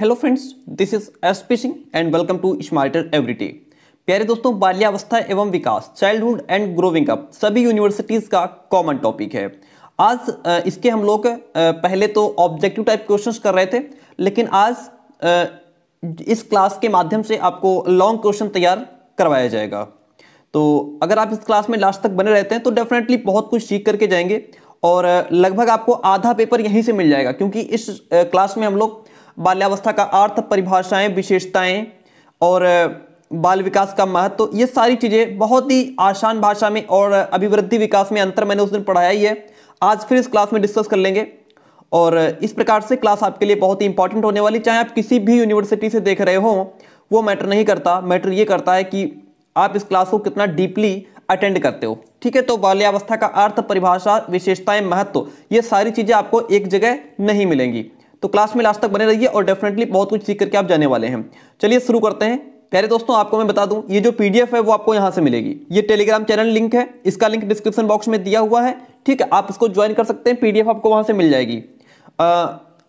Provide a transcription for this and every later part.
hello friends this is S P Singh and welcome to smarter everyday प्यारे दोस्तों बाल्यावस्था एवं विकास चाइल्डहुड एंड ग्रोविंग अप सभी यूनिवर्सिटीज़ का कॉमन टॉपिक है आज इसके हम लोग पहले तो ऑब्जेक्टिव टाइप क्वेश्चंस कर रहे थे लेकिन आज इस क्लास के माध्यम से आपको लॉन्ग क्वेश्चन तैयार करवाया जाएगा तो अगर आप इस क्लास में लास्ट तक बने रहते हैं तो डेफिनेटली बहुत कुछ सीख करके जाएंगे और लगभग आपको आधा पेपर यहीं से मिल जाएगा क्योंकि इस क्लास में हम लोग बाल्यावस्था का अर्थ परिभाषाएं विशेषताएं और बाल विकास का महत्व तो ये सारी चीज़ें बहुत ही आसान भाषा में और अभिवृद्धि विकास में अंतर मैंने उस दिन पढ़ाया ही है आज फिर इस क्लास में डिस्कस कर लेंगे और इस प्रकार से क्लास आपके लिए बहुत ही इंपॉर्टेंट होने वाली चाहे आप किसी भी यूनिवर्सिटी से देख रहे हो वो मैटर नहीं करता मैटर ये करता है कि आप इस क्लास को कितना डीपली अटेंड करते हो ठीक है तो बाल्यावस्था का अर्थ परिभाषा विशेषताएं महत्व ये सारी चीज़ें आपको एक जगह नहीं मिलेंगी तो क्लास में लास्ट तक बने रहिए और डेफिनेटली बहुत कुछ सीख करके आप जाने वाले हैं चलिए शुरू करते हैं प्यारे दोस्तों आपको मैं बता दूं ये जो पीडीएफ है वो आपको यहाँ से मिलेगी ये टेलीग्राम चैनल लिंक है इसका लिंक डिस्क्रिप्शन बॉक्स में दिया हुआ है ठीक है आप इसको ज्वाइन कर सकते हैं पीडीएफ आपको वहाँ से मिल जाएगी आ,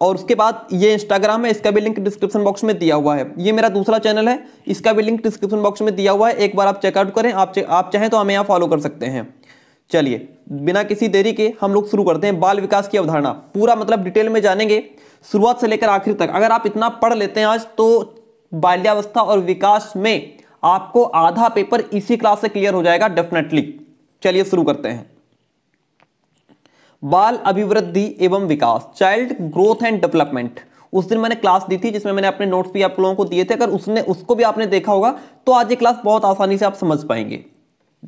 और उसके बाद ये इंस्टाग्राम है इसका भी लिंक डिस्क्रिप्शन बॉक्स में दिया हुआ है ये मेरा दूसरा चैनल है इसका भी लिंक डिस्क्रिप्शन बॉक्स में दिया हुआ है एक बार आप चेकआउट करें आप आप चाहें तो हमें यहाँ फॉलो कर सकते हैं चलिए बिना किसी देरी के हम लोग शुरू करते हैं बाल विकास की अवधारणा पूरा मतलब डिटेल में जानेंगे शुरुआत से लेकर आखिर तक अगर आप इतना पढ़ लेते हैं आज तो बाल्यावस्था और विकास में आपको आधा पेपर इसी क्लास से क्लियर हो जाएगा डेफिनेटली चलिए शुरू करते हैं बाल अभिवृद्धि एवं विकास चाइल्ड ग्रोथ एंड डेवलपमेंट उस दिन मैंने क्लास दी थी जिसमें मैंने अपने नोट्स भी आप लोगों को दिए थे अगर उसने उसको भी आपने देखा होगा तो आज ये क्लास बहुत आसानी से आप समझ पाएंगे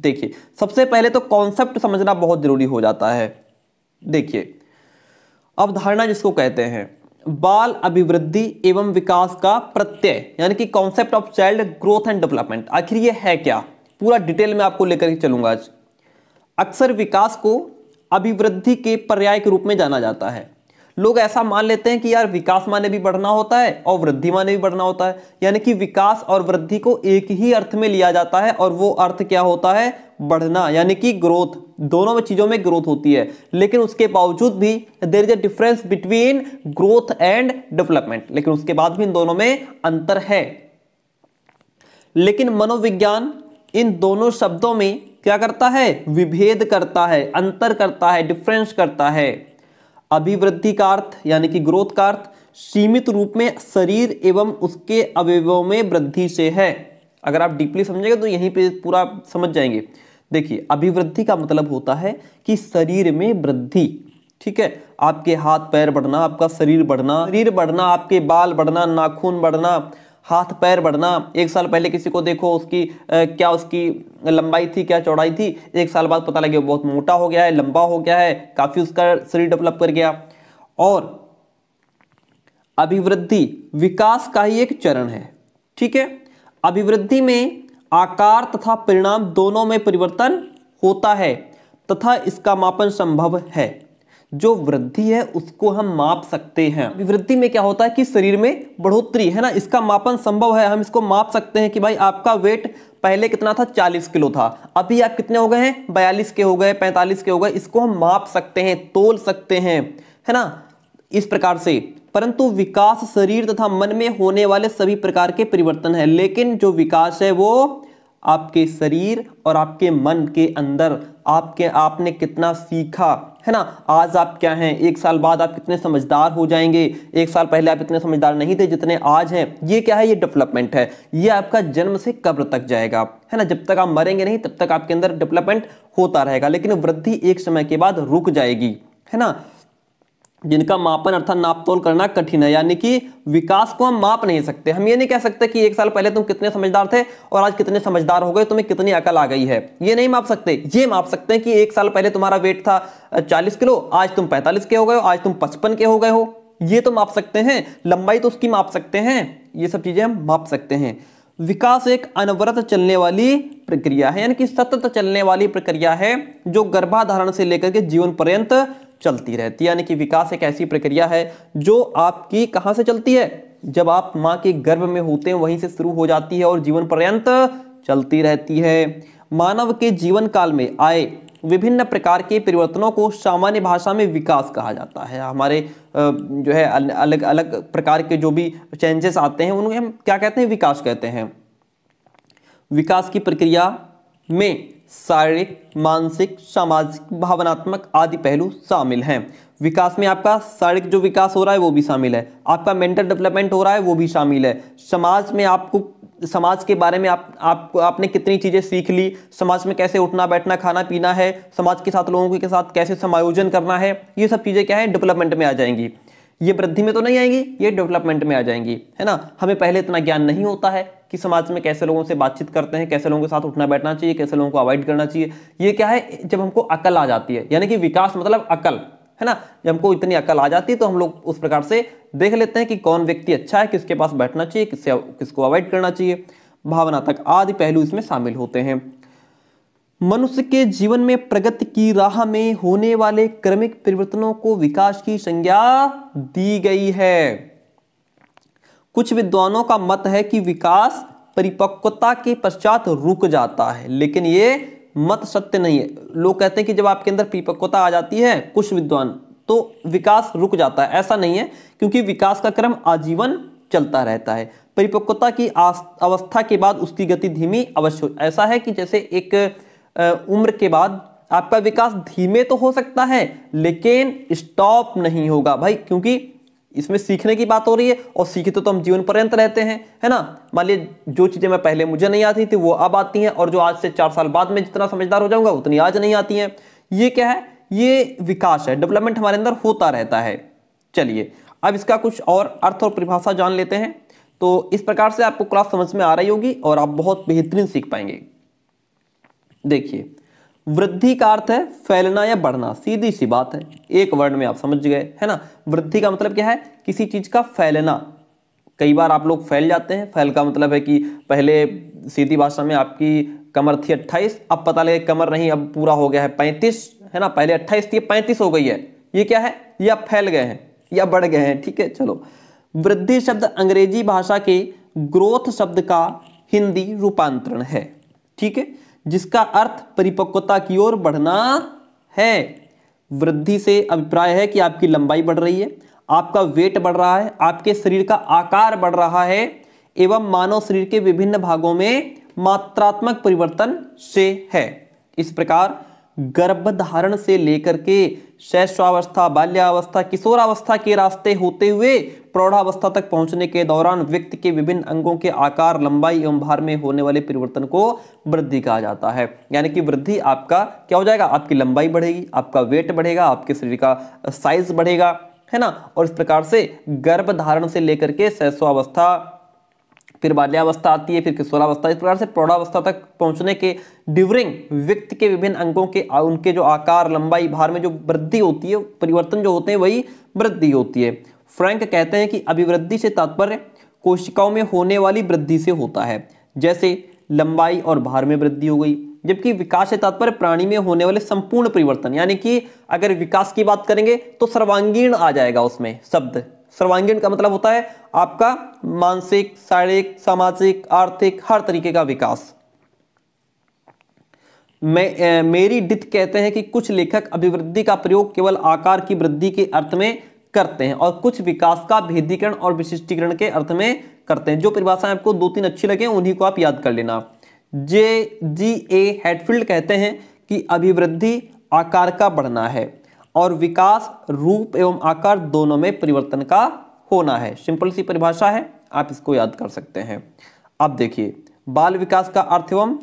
देखिए सबसे पहले तो कॉन्सेप्ट समझना बहुत जरूरी हो जाता है देखिए अवधारणा जिसको कहते हैं बाल अभिवृद्धि एवं विकास का प्रत्यय यानी कि concept of child growth and development आखिर ये है क्या पूरा डिटेल में आपको लेकर के चलूंगा आज अक्सर विकास को अभिवृद्धि के पर्याय के रूप में जाना जाता है लोग ऐसा मान लेते हैं कि यार विकास माने भी बढ़ना होता है और वृद्धि माने भी बढ़ना होता है यानी कि विकास और वृद्धि को एक ही अर्थ में लिया जाता है और वो अर्थ क्या होता है बढ़ना यानी कि ग्रोथ दोनों में चीज़ों में ग्रोथ होती है लेकिन उसके बावजूद भी there is a difference between growth and development लेकिन उसके बाद भी इन दोनों में अंतर है लेकिन मनोविज्ञान इन दोनों शब्दों में क्या करता है विभेद करता है अंतर करता है डिफरेंस करता है अभिवृद्धि का अर्थ यानी कि ग्रोथ का अर्थ सीमित रूप में शरीर एवं उसके अवयवों में वृद्धि से है अगर आप डीपली समझेंगे तो यहीं पे पूरा समझ जाएंगे देखिए अभिवृद्धि का मतलब होता है कि शरीर में वृद्धि ठीक है आपके हाथ पैर बढ़ना आपका शरीर बढ़ना शरीर बढ़ना आपके बाल बढ़ना नाखून बढ़ना हाथ पैर बढ़ना एक साल पहले किसी को देखो उसकी आ, क्या उसकी लंबाई थी क्या चौड़ाई थी एक साल बाद पता लगे बहुत मोटा हो गया है लंबा हो गया है काफ़ी उसका शरीर डेवलप कर गया और अभिवृद्धि विकास का ही एक चरण है ठीक है अभिवृद्धि में आकार तथा परिणाम दोनों में परिवर्तन होता है तथा इसका मापन संभव है जो वृद्धि है उसको हम माप सकते हैं वृद्धि में क्या होता है कि शरीर में बढ़ोतरी है ना इसका मापन संभव है हम इसको माप सकते हैं कि भाई आपका वेट पहले कितना था 40 किलो था अभी आप कितने हो गए हैं 42 के हो गए 45 के हो गए इसको हम माप सकते हैं तोल सकते हैं है ना इस प्रकार से परंतु विकास शरीर तथा मन में होने वाले सभी प्रकार के परिवर्तन है लेकिन जो विकास है वो आपके शरीर और आपके मन के अंदर आपके आपने कितना सीखा है ना आज आप क्या हैं एक साल बाद आप कितने समझदार हो जाएंगे एक साल पहले आप इतने समझदार नहीं थे जितने आज हैं ये क्या है ये डेवलपमेंट है ये आपका जन्म से कब्र तक जाएगा है ना जब तक आप मरेंगे नहीं तब तक आपके अंदर डेवलपमेंट होता रहेगा लेकिन वृद्धि एक समय के बाद रुक जाएगी है ना जिनका मापन अर्थात नापतोल करना कठिन है यानी कि विकास को हम माप नहीं सकते हम ये नहीं कह सकते कि एक साल पहले तुम कितने समझदार थे और आज कितने समझदार हो गए तुम्हें कितनी अकल आ गई है ये नहीं माप सकते ये माप सकते हैं कि एक साल पहले तुम्हारा वेट था चालीस किलो आज तुम पैंतालीस के हो गए हो आज तुम पचपन के हो गए हो ये तो माप सकते हैं लंबाई तो उसकी माप सकते हैं ये सब चीज़ें हम माप सकते हैं विकास एक अनवरत चलने वाली प्रक्रिया है यानी कि सतत चलने वाली प्रक्रिया है जो गर्भाधारण से लेकर के जीवन पर्यंत चलती रहती है यानी कि विकास एक ऐसी प्रक्रिया है जो आपकी कहाँ से चलती है जब आप माँ के गर्भ में होते हैं वहीं से शुरू हो जाती है और जीवन पर्यंत चलती रहती है मानव के जीवन काल में आए विभिन्न प्रकार के परिवर्तनों को सामान्य भाषा में विकास कहा जाता है हमारे जो है अलग अलग प्रकार के जो भी चेंजेस आते हैं उन्हें हम क्या कहते हैं विकास कहते हैं विकास की प्रक्रिया में शारीरिक मानसिक सामाजिक भावनात्मक आदि पहलू शामिल हैं विकास में आपका शारीरिक जो विकास हो रहा है वो भी शामिल है आपका मेंटल डेवलपमेंट हो रहा है वो भी शामिल है समाज में आपको समाज के बारे में आप आपको आपने कितनी चीज़ें सीख ली समाज में कैसे उठना बैठना खाना पीना है समाज के साथ लोगों के साथ कैसे समायोजन करना है ये सब चीज़ें क्या है डेवलपमेंट में आ जाएंगी ये वृद्धि में तो नहीं आएंगी ये डेवलपमेंट में आ जाएंगी है ना हमें पहले इतना ज्ञान नहीं होता है कि समाज में कैसे लोगों से बातचीत करते हैं कैसे लोगों के साथ उठना बैठना चाहिए कैसे लोगों को अवॉइड करना चाहिए ये क्या है जब हमको अकल आ जाती है यानी कि विकास मतलब अकल है ना जब हमको इतनी अकल आ जाती है तो हम लोग उस प्रकार से देख लेते हैं कि कौन व्यक्ति अच्छा है किसके पास बैठना चाहिए किससे किसको अवॉइड करना चाहिए भावना तक आदि पहलू इसमें शामिल होते हैं मनुष्य के जीवन में प्रगति की राह में होने वाले क्रमिक परिवर्तनों को विकास की संज्ञा दी गई है कुछ विद्वानों का मत है कि विकास परिपक्वता के पश्चात रुक जाता है लेकिन ये मत सत्य नहीं है लोग कहते हैं कि जब आपके अंदर परिपक्वता आ जाती है कुछ विद्वान तो विकास रुक जाता है ऐसा नहीं है क्योंकि विकास का क्रम आजीवन चलता रहता है परिपक्वता की अवस्था के बाद उसकी गति धीमी अवश्य ऐसा है कि जैसे एक उम्र के बाद आपका विकास धीमे तो हो सकता है लेकिन स्टॉप नहीं होगा भाई क्योंकि इसमें सीखने की बात हो रही है और सीखे तो, तो हम जीवन पर्यंत रहते हैं है ना मान लीजिए जो चीज़ें मैं पहले मुझे नहीं आती थी वो अब आती हैं और जो आज से चार साल बाद में जितना समझदार हो जाऊंगा उतनी आज नहीं आती हैं ये क्या है ये विकास है डेवलपमेंट हमारे अंदर होता रहता है चलिए अब इसका कुछ और अर्थ और परिभाषा जान लेते हैं तो इस प्रकार से आपको क्लास समझ में आ रही होगी और आप बहुत बेहतरीन सीख पाएंगे देखिए वृद्धि का अर्थ है फैलना या बढ़ना सीधी सी बात है एक वर्ड में आप समझ गए है ना वृद्धि का मतलब क्या है किसी चीज का फैलना कई बार आप लोग फैल जाते हैं फैल का मतलब है कि पहले सीधी भाषा में आपकी कमर थी अट्ठाईस अब पता लगे कमर नहीं अब पूरा हो गया है पैंतीस है ना पहले अट्ठाईस थी पैंतीस हो गई है ये क्या है ये अब फैल गए हैं या बढ़ गए हैं ठीक है चलो वृद्धि शब्द अंग्रेजी भाषा के ग्रोथ शब्द का हिंदी रूपांतरण है ठीक है जिसका अर्थ परिपक्वता की ओर बढ़ना है वृद्धि से अभिप्राय है कि आपकी लंबाई बढ़ रही है आपका वेट बढ़ रहा है आपके शरीर का आकार बढ़ रहा है एवं मानव शरीर के विभिन्न भागों में मात्रात्मक परिवर्तन से है इस प्रकार गर्भधारण से लेकर के शैशवावस्था बाल्यावस्था किशोरावस्था के रास्ते होते हुए प्रौढ़ावस्था तक पहुंचने के दौरान व्यक्ति के विभिन्न अंगों के आकार लंबाई एवं भार में होने वाले परिवर्तन को वृद्धि कहा जाता है यानी कि वृद्धि आपका क्या हो जाएगा आपकी लंबाई बढ़ेगी आपका वेट बढ़ेगा आपके शरीर का साइज बढ़ेगा है ना और इस प्रकार से गर्भ धारण से लेकर के शैशवावस्था फिर बाल्यावस्था आती है फिर किशोरावस्था इस प्रकार से प्रौढ़ावस्था तक पहुंचने के ड्यूरिंग व्यक्ति के विभिन्न अंगों के उनके जो आकार लंबाई भार में जो वृद्धि होती है परिवर्तन जो होते हैं वही वृद्धि होती है फ्रैंक कहते हैं कि अभिवृद्धि से तात्पर्य कोशिकाओं में होने वाली वृद्धि से होता है जैसे लंबाई और भार में वृद्धि हो गई जबकि विकास से तात्पर्य प्राणी में होने वाले संपूर्ण परिवर्तन यानी कि अगर विकास की बात करेंगे तो सर्वांगीण आ जाएगा उसमें शब्द सर्वांगीण का मतलब होता है आपका मानसिक शारीरिक सामाजिक आर्थिक हर तरीके का विकास मैं मेरी डित कहते हैं कि कुछ लेखक अभिवृद्धि का प्रयोग केवल आकार की वृद्धि के अर्थ में करते हैं और कुछ विकास का भेदीकरण और विशिष्टीकरण के अर्थ में करते हैं जो परिभाषाएं आपको दो तीन अच्छी लगे उन्हीं को आप याद कर लेना जे जी ए हेडफील्ड कहते हैं कि अभिवृद्धि आकार का बढ़ना है और विकास रूप एवं आकार दोनों में परिवर्तन का होना है सिंपल सी परिभाषा है आप इसको याद कर सकते हैं अब देखिए बाल विकास का अर्थ एवं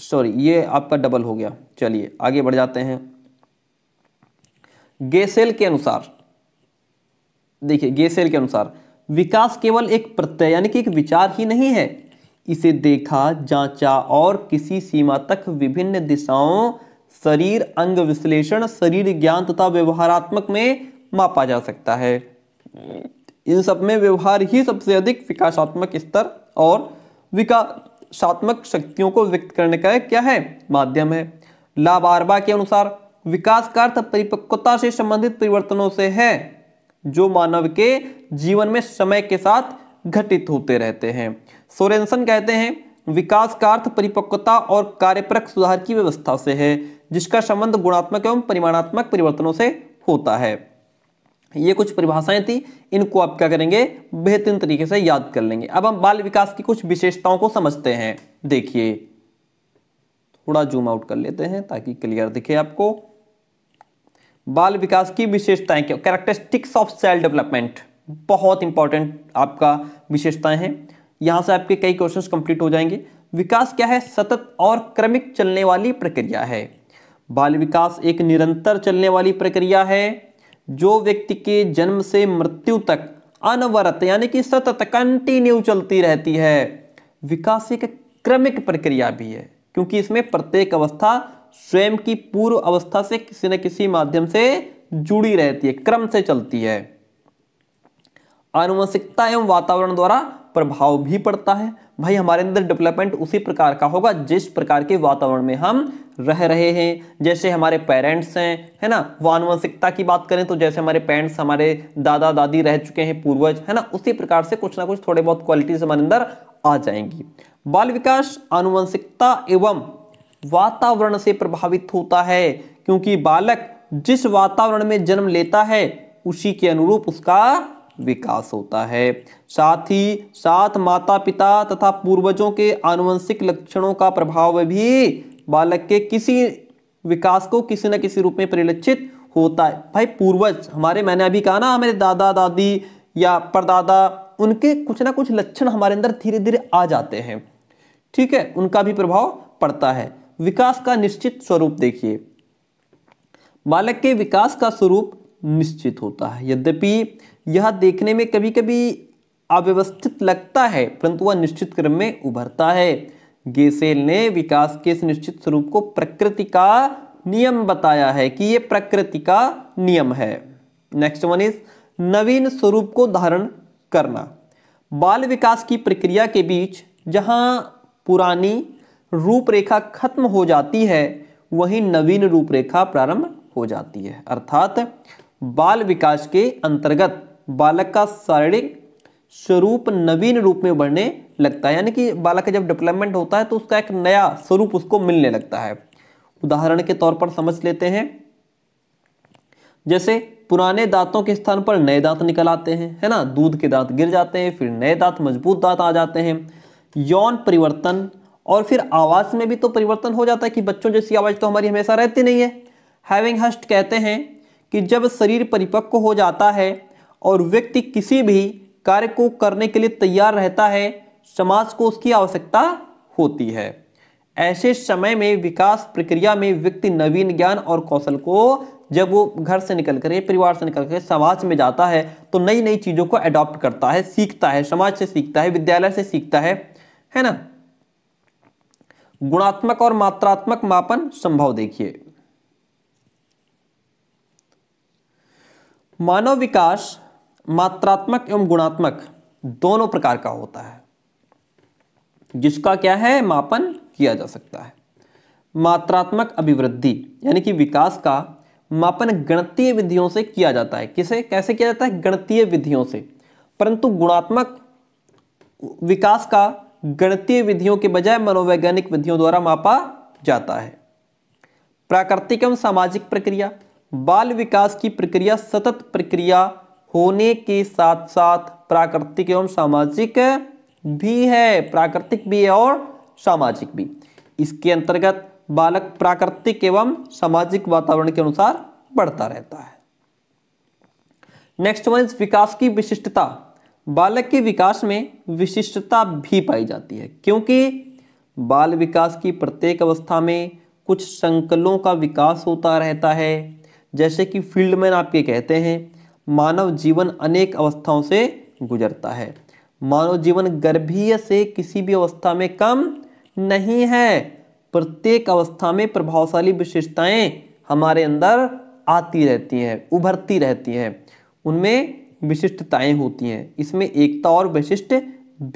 सॉरी ये आपका डबल हो गया चलिए आगे बढ़ जाते हैं गेसेल के अनुसार देखिए गेसेल के अनुसार विकास केवल एक प्रत्यय यानी कि एक विचार ही नहीं है इसे देखा जांचा और किसी सीमा तक विभिन्न दिशाओं शरीर अंग विश्लेषण शरीर ज्ञान तथा व्यवहारात्मक में मापा जा सकता है इन सब में व्यवहार ही सबसे अधिक विकासात्मक स्तर और विकासात्मक शक्तियों को व्यक्त करने का क्या है माध्यम है लाबारबा के अनुसार विकास का अर्थ परिपक्वता से संबंधित परिवर्तनों से है जो मानव के जीवन में समय के साथ घटित होते रहते हैं सोरेंसन कहते हैं विकास का अर्थ परिपक्वता और कार्यपरक सुधार की व्यवस्था से है जिसका संबंध गुणात्मक एवं परिमाणात्मक परिवर्तनों से होता है ये कुछ परिभाषाएं थी इनको आप क्या करेंगे बेहतरीन तरीके से याद कर लेंगे अब हम बाल विकास की कुछ विशेषताओं को समझते हैं देखिए थोड़ा जूम आउट कर लेते हैं ताकि क्लियर दिखे आपको बाल विकास की विशेषताएं क्या कैरेक्टरिस्टिक्स ऑफ सेल डेवलपमेंट बहुत इंपॉर्टेंट आपका विशेषताएं हैं यहां से आपके कई क्वेश्चन कंप्लीट हो जाएंगे विकास क्या है सतत और क्रमिक चलने वाली प्रक्रिया है बाल विकास एक निरंतर चलने वाली प्रक्रिया है जो व्यक्ति के जन्म से मृत्यु तक अनवरत यानी कि सतत कंटिन्यू चलती रहती है विकास एक क्रमिक प्रक्रिया भी है क्योंकि इसमें प्रत्येक अवस्था स्वयं की पूर्व अवस्था से किसी न किसी माध्यम से जुड़ी रहती है क्रम से चलती है आनुवंशिकता एवं वातावरण द्वारा प्रभाव भी पड़ता है भाई हमारे अंदर डेवलपमेंट उसी प्रकार का होगा जिस प्रकार के वातावरण में हम रह रहे हैं जैसे हमारे पेरेंट्स हैं है ना वानवंशिकता की बात करें तो जैसे हमारे पेरेंट्स हमारे दादा दादी रह चुके हैं पूर्वज है ना उसी प्रकार से कुछ ना कुछ थोड़े बहुत क्वालिटीज हमारे अंदर आ जाएंगी बाल विकास आनुवंशिकता एवं वातावरण से प्रभावित होता है क्योंकि बालक जिस वातावरण में जन्म लेता है उसी के अनुरूप उसका विकास होता है साथ ही साथ माता पिता तथा पूर्वजों के आनुवंशिक लक्षणों का प्रभाव भी बालक के किसी विकास को किसी न किसी रूप में परिलक्षित होता है भाई पूर्वज हमारे मैंने अभी कहा ना हमारे दादा दादी या परदादा उनके कुछ ना कुछ लक्षण हमारे अंदर धीरे धीरे आ जाते हैं ठीक है उनका भी प्रभाव पड़ता है विकास का निश्चित स्वरूप देखिए बालक के विकास का स्वरूप निश्चित होता है यद्यपि यह देखने में कभी कभी अव्यवस्थित लगता है परंतु वह निश्चित क्रम में उभरता है गेसेल ने विकास के इस निश्चित स्वरूप को प्रकृति का नियम बताया है कि ये प्रकृति का नियम है नेक्स्ट वन इज नवीन स्वरूप को धारण करना बाल विकास की प्रक्रिया के बीच जहाँ पुरानी रूपरेखा खत्म हो जाती है वहीं नवीन रूपरेखा प्रारंभ हो जाती है अर्थात बाल विकास के अंतर्गत बालक का शारीरिक स्वरूप नवीन रूप में बढ़ने लगता है यानी कि बालक का जब डेवलपमेंट होता है तो उसका एक नया स्वरूप उसको मिलने लगता है उदाहरण के तौर पर समझ लेते हैं जैसे पुराने दांतों के स्थान पर नए दांत निकल आते हैं है ना दूध के दांत गिर जाते हैं फिर नए दांत मजबूत दांत आ जाते हैं यौन परिवर्तन और फिर आवाज़ में भी तो परिवर्तन हो जाता है कि बच्चों जैसी आवाज़ तो हमारी हमेशा रहती नहीं है हैविंग हस्ट कहते हैं कि जब शरीर परिपक्व हो जाता है और व्यक्ति किसी भी कार्य को करने के लिए तैयार रहता है समाज को उसकी आवश्यकता होती है ऐसे समय में विकास प्रक्रिया में व्यक्ति नवीन ज्ञान और कौशल को जब वो घर से निकल कर परिवार से निकल कर समाज में जाता है तो नई नई चीज़ों को अडॉप्ट करता है सीखता है समाज से सीखता है विद्यालय से सीखता है है ना गुणात्मक और मात्रात्मक मापन संभव देखिए मानव विकास मात्रात्मक एवं गुणात्मक दोनों प्रकार का होता है जिसका क्या है मापन किया जा सकता है मात्रात्मक अभिवृद्धि यानी कि विकास का मापन गणतीय विधियों से किया जाता है किसे कैसे किया जाता है गणतीय विधियों से परंतु गुणात्मक विकास का गणतीय विधियों के बजाय मनोवैज्ञानिक विधियों द्वारा मापा जाता है प्राकृतिक एवं सामाजिक प्रक्रिया बाल विकास की प्रक्रिया सतत प्रक्रिया होने के साथ साथ प्राकृतिक एवं सामाजिक भी है प्राकृतिक भी है और सामाजिक भी इसके अंतर्गत बालक प्राकृतिक एवं सामाजिक वातावरण के अनुसार बढ़ता रहता है नेक्स्ट वन इज विकास की विशिष्टता बालक के विकास में विशिष्टता भी पाई जाती है क्योंकि बाल विकास की प्रत्येक अवस्था में कुछ संकलों का विकास होता रहता है जैसे कि फील्डमैन आपके कहते हैं मानव जीवन अनेक अवस्थाओं से गुजरता है मानव जीवन गर्भीय से किसी भी अवस्था में कम नहीं है प्रत्येक अवस्था में प्रभावशाली विशेषताएं हमारे अंदर आती रहती हैं उभरती रहती हैं उनमें विशिष्टताएं होती हैं इसमें एकता और विशिष्ट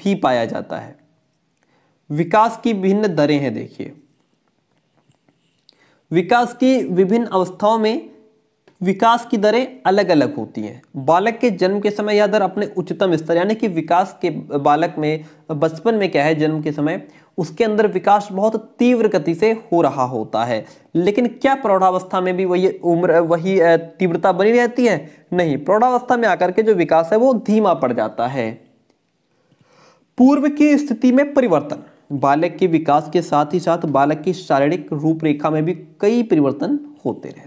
भी पाया जाता है विकास की विभिन्न दरें हैं देखिए विकास की विभिन्न अवस्थाओं में विकास की दरें अलग अलग होती हैं बालक के जन्म के समय यह दर अपने उच्चतम स्तर यानी कि विकास के बालक में बचपन में क्या है जन्म के समय उसके अंदर विकास बहुत तीव्र गति से हो रहा होता है लेकिन क्या प्रौढ़ावस्था में भी वही उम्र वही तीव्रता बनी रहती है नहीं प्रौढ़ावस्था में आकर के जो विकास है वो धीमा पड़ जाता है पूर्व की स्थिति में परिवर्तन बालक के विकास के साथ ही साथ बालक की शारीरिक रूपरेखा में भी कई परिवर्तन होते रहे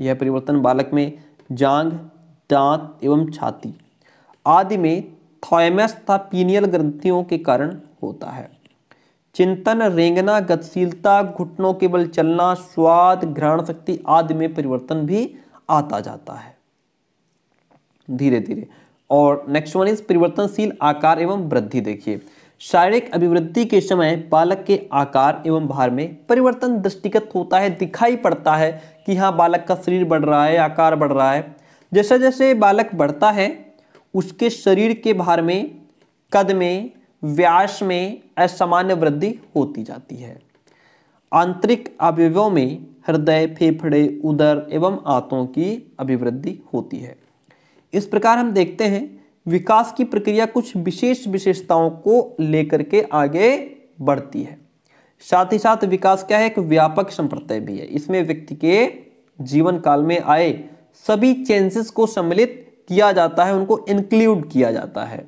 यह परिवर्तन बालक में जांग दांत एवं छाती आदि में थॉयमस तथा पीनियल ग्रंथियों के कारण होता है चिंतन रेंगना गतिशीलता घुटनों के बल चलना स्वाद घ्राण शक्ति आदि में परिवर्तन भी आता जाता है धीरे धीरे और नेक्स्ट वन इज परिवर्तनशील आकार एवं वृद्धि देखिए शारीरिक अभिवृद्धि के समय बालक के आकार एवं भार में परिवर्तन दृष्टिगत होता है दिखाई पड़ता है कि हाँ बालक का शरीर बढ़ रहा है आकार बढ़ रहा है जैसे जैसे बालक बढ़ता है उसके शरीर के भार में कद में व्यास में असामान्य वृद्धि होती जाती है आंतरिक अवयवों में हृदय फेफड़े उदर एवं आंतों की अभिवृद्धि होती है इस प्रकार हम देखते हैं विकास की प्रक्रिया कुछ विशेष विशेषताओं को लेकर के आगे बढ़ती है साथ ही साथ विकास क्या है एक व्यापक संप्रदाय भी है इसमें व्यक्ति के जीवन काल में आए सभी चेंजेस को सम्मिलित किया जाता है उनको इंक्लूड किया जाता है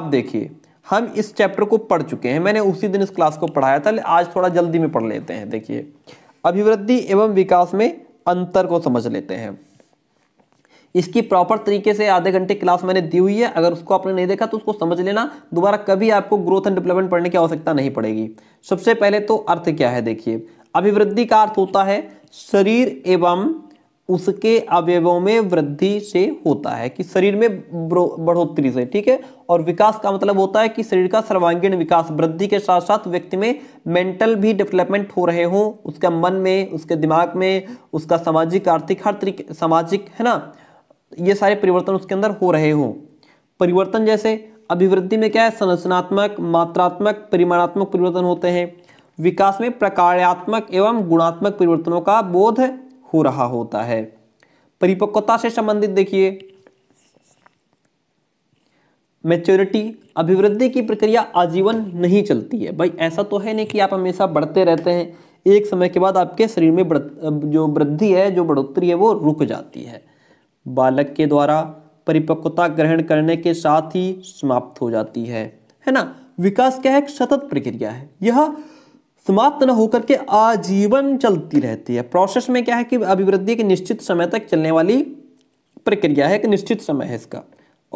अब देखिए हम इस चैप्टर को पढ़ चुके हैं मैंने उसी दिन इस क्लास को पढ़ाया था आज थोड़ा जल्दी में पढ़ लेते हैं देखिए अभिवृद्धि एवं विकास में अंतर को समझ लेते हैं इसकी प्रॉपर तरीके से आधे घंटे क्लास मैंने दी हुई है अगर उसको आपने नहीं देखा तो उसको समझ लेना दोबारा कभी आपको ग्रोथ एंड डेवलपमेंट पढ़ने की आवश्यकता नहीं पड़ेगी सबसे पहले तो अर्थ क्या है देखिए अभिवृद्धि का अर्थ होता है शरीर एवं उसके अवयवों में वृद्धि से होता है कि शरीर में बढ़ोतरी से ठीक है और विकास का मतलब होता है कि शरीर का सर्वांगीण विकास वृद्धि के साथ साथ व्यक्ति में मेंटल भी डेवलपमेंट हो रहे हों उसके मन में उसके दिमाग में उसका सामाजिक आर्थिक हर तरीके सामाजिक है ना ये सारे परिवर्तन उसके अंदर हो रहे हों परिवर्तन जैसे अभिवृद्धि में क्या है संरचनात्मक मात्रात्मक परिमाणात्मक परिवर्तन होते हैं विकास में प्रकार्यात्मक एवं गुणात्मक परिवर्तनों का बोध हो रहा होता है परिपक्वता से संबंधित देखिए मेच्योरिटी अभिवृद्धि की प्रक्रिया आजीवन नहीं चलती है भाई ऐसा तो है नहीं कि आप हमेशा बढ़ते रहते हैं एक समय के बाद आपके शरीर में जो वृद्धि है जो बढ़ोतरी है वो रुक जाती है बालक के द्वारा परिपक्वता ग्रहण करने के साथ ही समाप्त हो जाती है है ना विकास क्या है एक सतत प्रक्रिया है यह समाप्त न होकर के आजीवन चलती रहती है प्रोसेस में क्या है कि अभिवृद्धि एक निश्चित समय तक चलने वाली प्रक्रिया है एक निश्चित समय है इसका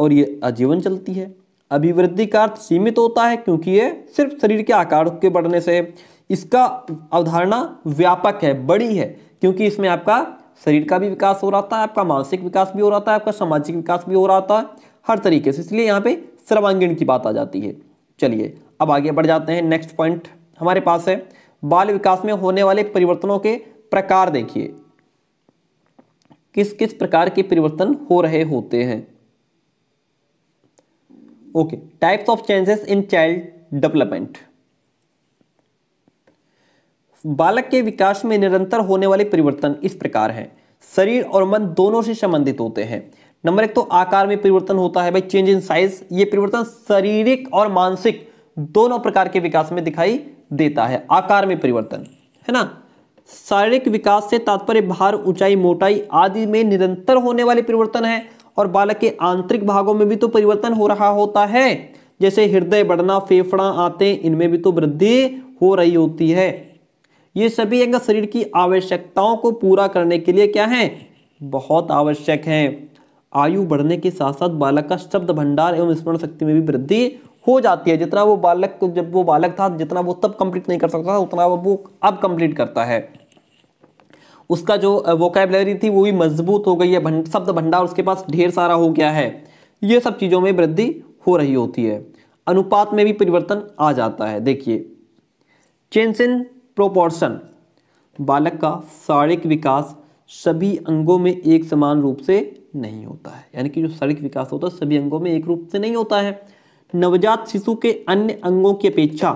और ये आजीवन चलती है अभिवृद्धि का अर्थ सीमित होता है क्योंकि ये सिर्फ शरीर के आकार के बढ़ने से इसका अवधारणा व्यापक है बड़ी है क्योंकि इसमें आपका शरीर का भी विकास हो रहा था आपका मानसिक विकास भी हो रहा था आपका सामाजिक विकास भी हो रहा था हर तरीके से इसलिए यहाँ पे सर्वांगीण की बात आ जाती है चलिए अब आगे बढ़ जाते हैं नेक्स्ट पॉइंट हमारे पास है बाल विकास में होने वाले परिवर्तनों के प्रकार देखिए किस किस प्रकार के परिवर्तन हो रहे होते हैं okay types of changes in child development बालक के विकास में निरंतर होने वाले परिवर्तन इस प्रकार हैं शरीर और मन दोनों से संबंधित होते हैं नंबर एक तो आकार में परिवर्तन होता है भाई चेंज इन साइज ये परिवर्तन शारीरिक और मानसिक दोनों प्रकार के विकास में दिखाई देता है आकार में परिवर्तन है ना शारीरिक विकास से तात्पर्य भार ऊंचाई मोटाई आदि में निरंतर होने वाले परिवर्तन है और बालक के आंतरिक भागों में भी तो परिवर्तन हो रहा होता है जैसे हृदय बढ़ना फेफड़ा आते इनमें भी तो वृद्धि हो रही होती है ये सभी अंग शरीर की आवश्यकताओं को पूरा करने के लिए क्या है बहुत आवश्यक है आयु बढ़ने के साथ साथ बालक का शब्द भंडार एवं स्मरण शक्ति में भी वृद्धि हो जाती है जितना वो बालक जब वो बालक था जितना वो तब कंप्लीट नहीं कर सकता था उतना वो अब कंप्लीट करता है उसका जो वोकेबलरी थी वो भी मजबूत हो गई है भंड, शब्द भंडार उसके पास ढेर सारा हो गया है ये सब चीज़ों में वृद्धि हो रही होती है अनुपात में भी परिवर्तन आ जाता है देखिए चेंसिन प्रोपोर्शन बालक का शारीरिक विकास सभी अंगों में एक समान रूप से नहीं होता है यानी कि जो शारीरिक विकास होता है सभी अंगों में एक रूप से नहीं होता है नवजात शिशु के अन्य अंगों की अपेक्षा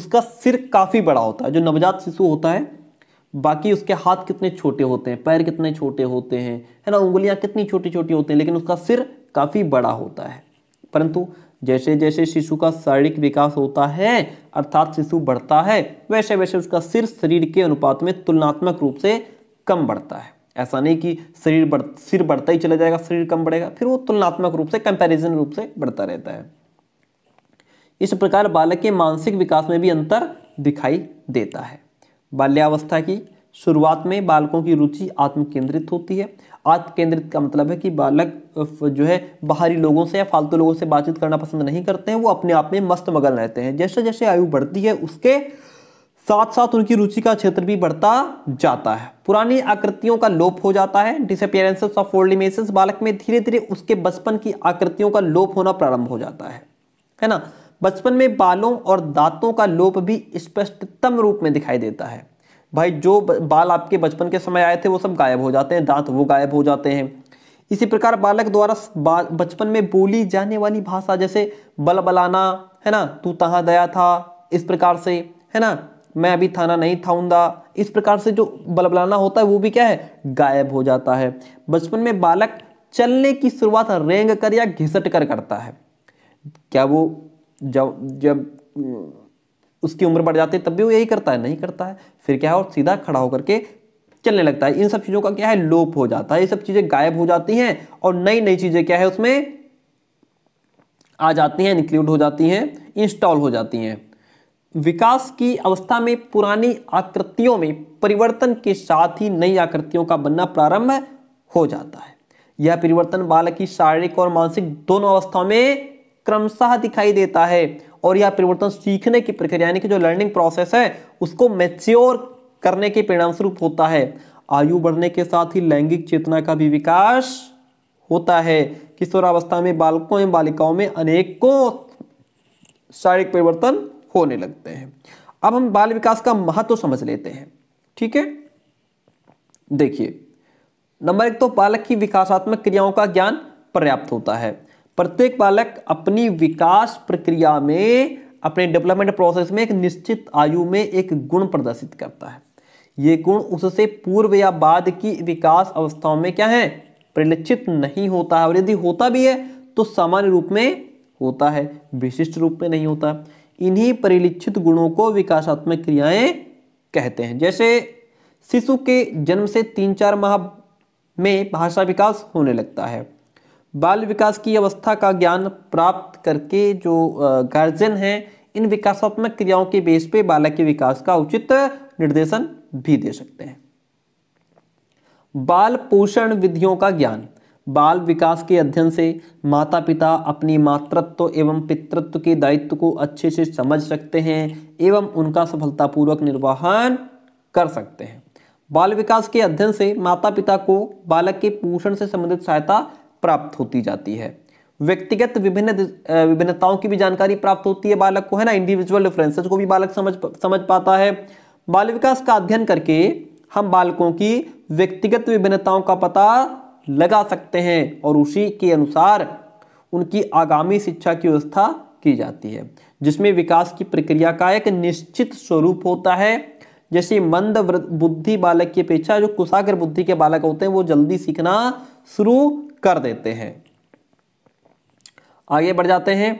उसका सिर काफ़ी बड़ा होता है जो नवजात शिशु होता है बाकी उसके हाथ कितने छोटे होते हैं पैर कितने छोटे होते हैं है ना उंगलियां कितनी छोटी छोटी होती हैं लेकिन उसका सिर काफ़ी बड़ा होता है परंतु जैसे जैसे शिशु का शारीरिक विकास होता है अर्थात शिशु बढ़ता है वैसे वैसे उसका सिर शरीर के अनुपात में तुलनात्मक रूप से कम बढ़ता है ऐसा नहीं कि शरीर बढ़ सिर बढ़ता ही चला जाएगा शरीर कम बढ़ेगा फिर वो तुलनात्मक रूप से कंपेरिजन रूप से बढ़ता रहता है इस प्रकार बालक के मानसिक विकास में भी अंतर दिखाई देता है बाल्यावस्था की शुरुआत में बालकों की रुचि आत्म केंद्रित होती है आत्म केंद्रित का मतलब है कि बालक जो है बाहरी लोगों से या फालतू लोगों से बातचीत करना पसंद नहीं करते हैं वो अपने आप में मस्त मगन रहते हैं जैसे जैसे आयु बढ़ती है उसके साथ साथ उनकी रुचि का क्षेत्र भी बढ़ता जाता है पुरानी आकृतियों का लोप हो जाता है डिसअपियरेंसेस ऑफ ओल्ड इमेजेस बालक में धीरे धीरे उसके बचपन की आकृतियों का लोप होना प्रारंभ हो जाता है है ना बचपन में बालों और दांतों का लोप भी स्पष्टतम रूप में दिखाई देता है भाई जो बाल आपके बचपन के समय आए थे वो सब गायब हो जाते हैं दांत वो गायब हो जाते हैं इसी प्रकार बालक द्वारा बचपन में बोली जाने वाली भाषा जैसे बल बलाना है ना तू तहाँ दया था इस प्रकार से है ना मैं अभी थाना नहीं थाऊंगा इस प्रकार से जो बलबलाना होता है वो भी क्या है गायब हो जाता है बचपन में बालक चलने की शुरुआत रेंग कर या घिसट कर करता है क्या वो जब जब उसकी उम्र बढ़ जाती है तब भी वो यही करता है नहीं करता है फिर क्या है और सीधा खड़ा होकर के चलने लगता है इन सब चीज़ों का क्या है लोप हो जाता है ये सब चीज़ें गायब हो जाती हैं और नई नई चीज़ें क्या है उसमें आ जाती हैं इंक्लूड हो जाती हैं इंस्टॉल हो जाती हैं विकास की अवस्था में पुरानी आकृतियों में परिवर्तन के साथ ही नई आकृतियों का बनना प्रारंभ हो जाता है यह परिवर्तन बालक की शारीरिक और मानसिक दोनों अवस्थाओं में क्रमशः दिखाई देता है और यह परिवर्तन सीखने की प्रक्रिया यानी कि जो लर्निंग प्रोसेस है उसको मेच्योर करने के परिणामस्वरूप होता है आयु बढ़ने के साथ ही लैंगिक चेतना का भी विकास होता है किशोरावस्था में बालकों एवं बालिकाओं में अनेकों शारीरिक परिवर्तन होने लगते हैं अब हम बाल विकास का महत्व तो समझ लेते हैं ठीक है देखिए नंबर एक तो बालक की विकासात्मक क्रियाओं का ज्ञान पर्याप्त होता है प्रत्येक बालक अपनी विकास प्रक्रिया में अपने डेवलपमेंट प्रोसेस में एक निश्चित आयु में एक गुण प्रदर्शित करता है ये गुण उससे पूर्व या बाद की विकास अवस्थाओं में क्या है परिलक्षित नहीं होता है और यदि होता भी है तो सामान्य रूप में होता है विशिष्ट रूप में नहीं होता इन्हीं परिलक्षित गुणों को विकासात्मक क्रियाएं कहते हैं जैसे शिशु के जन्म से तीन चार माह में भाषा विकास होने लगता है बाल विकास की अवस्था का ज्ञान प्राप्त करके जो गार्जियन है इन विकासात्मक क्रियाओं के बेस पे बालक के विकास का उचित निर्देशन भी दे सकते हैं बाल पोषण विधियों का ज्ञान बाल विकास के अध्ययन से माता पिता अपनी मातृत्व एवं पितृत्व के दायित्व को अच्छे से समझ सकते हैं एवं उनका सफलतापूर्वक निर्वाहन कर सकते हैं बाल विकास के अध्ययन से माता पिता को बालक के पोषण से संबंधित सहायता प्राप्त होती जाती है व्यक्तिगत विभिन्न विभिन्नताओं की भी जानकारी प्राप्त होती है बालक को है ना इंडिविजुअल डिफरेंसेस को भी बालक समझ समझ पाता है बाल विकास का अध्ययन करके हम बालकों की व्यक्तिगत विभिन्नताओं का पता लगा सकते हैं और उसी के अनुसार उनकी आगामी शिक्षा की व्यवस्था की जाती है जिसमें विकास की प्रक्रिया का एक निश्चित स्वरूप होता है जैसे मंद बुद्धि बालक की अपेक्षा जो कुशाग्र बुद्धि के बालक होते हैं वो जल्दी सीखना शुरू कर देते हैं आगे बढ़ जाते हैं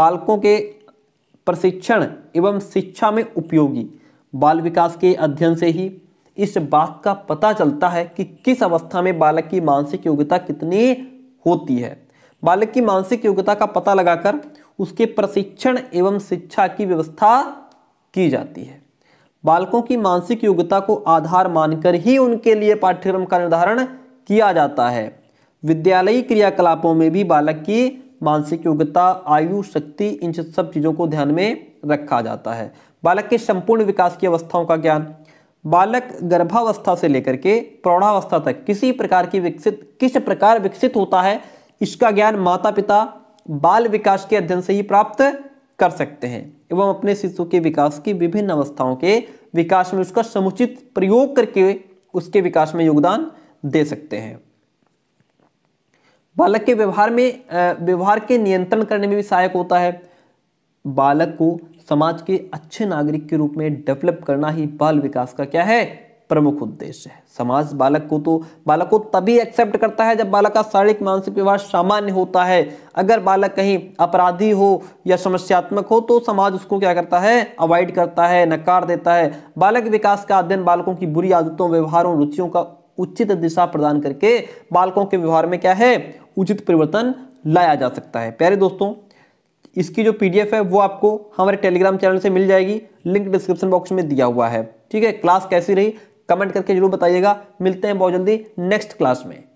बालकों के प्रशिक्षण एवं शिक्षा में उपयोगी बाल विकास के अध्ययन से ही इस बात का पता चलता है कि किस अवस्था में बालक की मानसिक योग्यता कितनी होती है बालक की मानसिक योग्यता का पता लगाकर उसके प्रशिक्षण एवं शिक्षा की व्यवस्था की जाती है बालकों की मानसिक योग्यता को आधार मानकर ही उनके लिए पाठ्यक्रम का निर्धारण किया जाता है विद्यालयी क्रियाकलापों में भी बालक की मानसिक योग्यता आयु शक्ति इन सब चीज़ों को ध्यान में रखा जाता है बालक के संपूर्ण विकास की अवस्थाओं का ज्ञान बालक गर्भावस्था से लेकर के प्रौढ़ावस्था तक किसी प्रकार की विकसित किस प्रकार विकसित होता है इसका ज्ञान माता पिता बाल विकास के अध्ययन से ही प्राप्त कर सकते हैं एवं अपने शिशु के विकास की विभिन्न अवस्थाओं के विकास में उसका समुचित प्रयोग करके उसके विकास में योगदान दे सकते हैं बालक के व्यवहार में व्यवहार के नियंत्रण करने में भी सहायक होता है बालक को समाज के अच्छे नागरिक के रूप में डेवलप करना ही बाल विकास का क्या है प्रमुख उद्देश्य है समाज बालक को तो बालक को तभी एक्सेप्ट करता है जब बालक का शारीरिक मानसिक व्यवहार सामान्य होता है अगर बालक कहीं अपराधी हो या समस्यात्मक हो तो समाज उसको क्या करता है अवॉइड करता है नकार देता है बालक विकास का अध्ययन बालकों की बुरी आदतों व्यवहारों रुचियों का उचित दिशा प्रदान करके बालकों के व्यवहार में क्या है उचित परिवर्तन लाया जा सकता है प्यारे दोस्तों इसकी जो पीडीएफ है वो आपको हमारे टेलीग्राम चैनल से मिल जाएगी लिंक डिस्क्रिप्शन बॉक्स में दिया हुआ है ठीक है क्लास कैसी रही कमेंट करके जरूर बताइएगा मिलते हैं बहुत जल्दी नेक्स्ट क्लास में